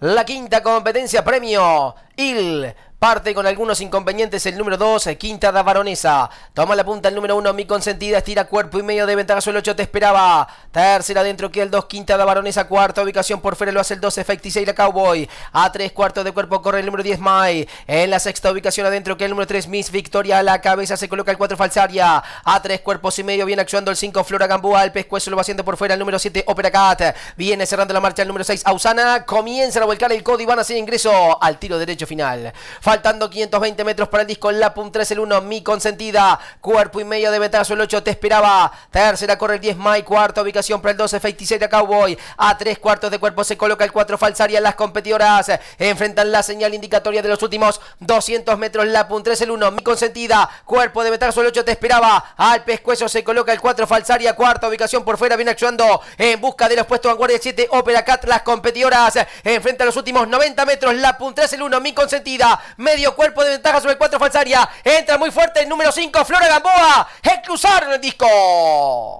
la quinta competencia premio IL Parte con algunos inconvenientes el número 2, eh, Quinta da Baronesa. Toma la punta el número 1, Mi Consentida. Estira cuerpo y medio de ventaja. Suelo 8 te esperaba. Tercera adentro que el 2, Quinta da Baronesa. Cuarta ubicación por fuera lo hace el 2, y la Cowboy. A 3 cuartos de cuerpo corre el número 10, Mai. En la sexta ubicación adentro que el número 3, Miss Victoria. A la cabeza se coloca el 4, Falsaria. A 3 cuerpos y medio viene actuando el 5, Flora Gambúa. El pescuezo lo va haciendo por fuera el número 7, Opera Cat. Viene cerrando la marcha el número 6, Ausana. Comienza a volcar el código y van a hacer ingreso al tiro derecho final. Faltando 520 metros para el disco. La 3 el 1. Mi consentida. Cuerpo y medio de betazo El 8 te esperaba. Tercera corre el 10. Mai. Cuarta ubicación para el 12. 27 a Cowboy. A tres cuartos de cuerpo se coloca el 4. Falsaria. Las competidoras enfrentan la señal indicatoria de los últimos 200 metros. La 3 el 1. Mi consentida. Cuerpo de Betar El 8 te esperaba. Al pescuezo se coloca el 4. Falsaria. Cuarta ubicación por fuera. Viene actuando en busca de los puestos vanguardia 7. Opera Cat. Las competidoras enfrentan los últimos 90 metros. La 3 el 1. Mi consentida. Medio cuerpo de ventaja sobre cuatro 4 Falsaria. Entra muy fuerte el número 5, Flora Gamboa. El cruzar el disco.